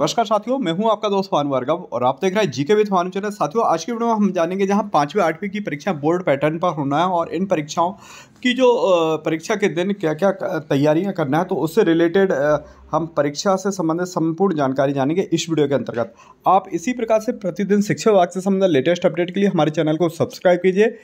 नमस्कार साथियों मैं हूं आपका दोस्त फान वर्गव और आप देख रहे हैं जीके विथ फानू चैनल साथियों आज की वीडियो में हम जानेंगे जहां पाँचवीं आठवीं की परीक्षा बोर्ड पैटर्न पर होना है और इन परीक्षाओं की जो परीक्षा के दिन क्या क्या तैयारियां करना है तो उससे रिलेटेड हम परीक्षा से संबंधित संपूर्ण जानकारी जानेंगे इस वीडियो के अंतर्गत आप इसी प्रकार से प्रतिदिन शिक्षा विभाग से संबंधित लेटेस्ट अपडेट के लिए हमारे चैनल को सब्सक्राइब कीजिए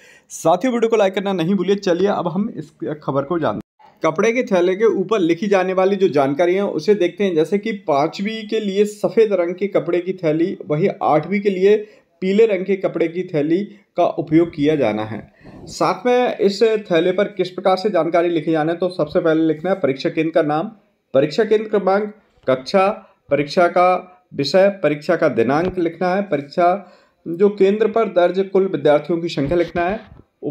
साथियों वीडियो को लाइक करना नहीं भूलिए चलिए अब हम इस खबर को जानते कपड़े के थैले के ऊपर लिखी जाने वाली जो जानकारी है उसे देखते हैं जैसे कि पाँचवीं के लिए सफ़ेद रंग के कपड़े की थैली वही आठवीं के लिए पीले रंग के कपड़े की थैली का उपयोग किया जाना है साथ में इस थैले पर किस प्रकार से जानकारी लिखी जाना है तो सबसे पहले लिखना है परीक्षा केंद्र का नाम परीक्षा केंद्र क्रमांक कक्षा परीक्षा का विषय परीक्षा का दिनांक लिखना है परीक्षा जो केंद्र पर दर्ज कुल विद्यार्थियों की संख्या लिखना है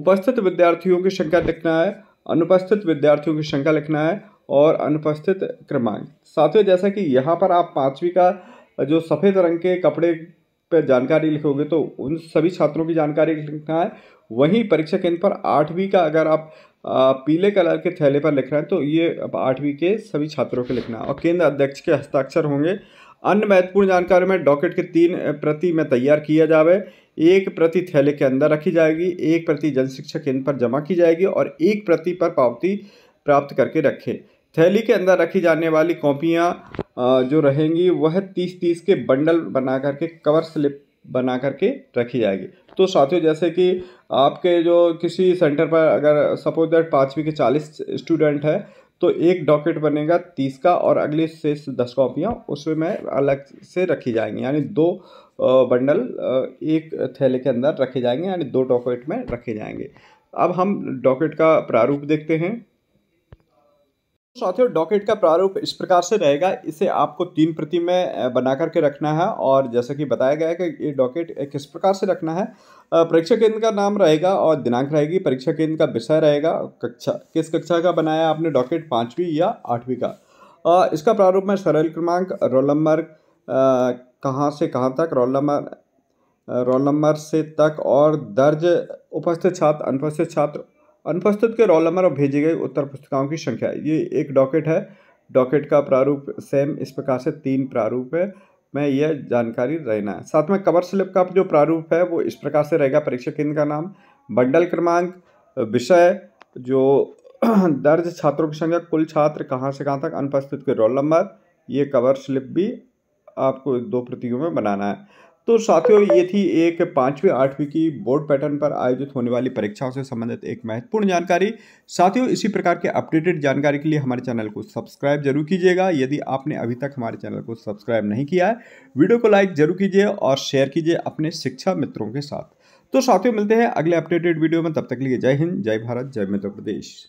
उपस्थित विद्यार्थियों की संख्या लिखना है अनुपस्थित विद्यार्थियों की संख्या लिखना है और अनुपस्थित क्रमांक साथियों जैसा कि यहाँ पर आप पाँचवीं का जो सफ़ेद रंग के कपड़े पर जानकारी लिखोगे तो उन सभी छात्रों की जानकारी लिखना है वहीं परीक्षा केंद्र पर आठवीं का अगर आप पीले कलर के थैले पर लिख रहे हैं तो ये अब आठवीं के सभी छात्रों के लिखना है और केंद्र अध्यक्ष के हस्ताक्षर होंगे अन्य महत्वपूर्ण जानकारी में डॉकेट के तीन प्रति में तैयार किया जावे एक प्रति थैले के अंदर रखी जाएगी एक प्रति जन शिक्षा केंद्र पर जमा की जाएगी और एक प्रति पर पावती प्राप्त करके रखें थैली के अंदर रखी जाने वाली कॉपियाँ जो रहेंगी वह तीस तीस के बंडल बना करके कवर स्लिप बना करके रखी जाएगी तो साथियों जैसे कि आपके जो किसी सेंटर पर अगर सपोज दैट पाँचवीं के चालीस स्टूडेंट है तो एक डॉकेट बनेगा तीस का और अगले से दस कॉपियाँ उसमें मैं अलग से रखी जाएंगी यानी दो बंडल एक थैले के अंदर रखे जाएंगे यानी दो डॉकेट में रखे जाएंगे अब हम डॉकेट का प्रारूप देखते हैं साथियों डॉकेट का प्रारूप इस प्रकार से रहेगा इसे आपको तीन प्रति में बना करके रखना है और जैसा कि बताया गया है कि ये डॉकेट किस प्रकार से रखना है परीक्षा केंद्र का नाम रहेगा और दिनांक रहेगी परीक्षा केंद्र का विषय रहेगा कक्षा किस कक्षा का बनाया आपने डॉकेट पाँचवीं या आठवीं का इसका प्रारूप में सरल क्रमांक रोल नंबर कहाँ से कहाँ तक रोल नंबर रोल नंबर से तक और दर्ज उपस्थित छात्र अनुपस्थित छात्र अनुपस्थित के रोल नंबर और भेजी गई उत्तर पुस्तिकाओं की संख्या ये एक डॉकेट है डॉकेट का प्रारूप सेम इस प्रकार से तीन प्रारूप है में यह जानकारी रहना है साथ में कवर स्लिप का जो प्रारूप है वो इस प्रकार से रहेगा परीक्षा केंद्र का नाम बंडल क्रमांक विषय जो दर्ज छात्रों की संख्या कुल छात्र कहाँ से कहाँ तक अनुपस्थित के रोल नंबर ये कवर स्लिप भी आपको दो प्रतियों में बनाना है तो साथियों ये थी एक पाँचवीं आठवीं की बोर्ड पैटर्न पर आयोजित होने वाली परीक्षाओं से संबंधित एक महत्वपूर्ण जानकारी साथियों इसी प्रकार के अपडेटेड जानकारी के लिए हमारे चैनल को सब्सक्राइब जरूर कीजिएगा यदि आपने अभी तक हमारे चैनल को सब्सक्राइब नहीं किया है वीडियो को लाइक जरूर कीजिए और शेयर कीजिए अपने शिक्षा मित्रों के साथ तो साथियों मिलते हैं अगले अपडेटेड वीडियो में तब तक के लिए जय हिंद जय भारत जय मध्य प्रदेश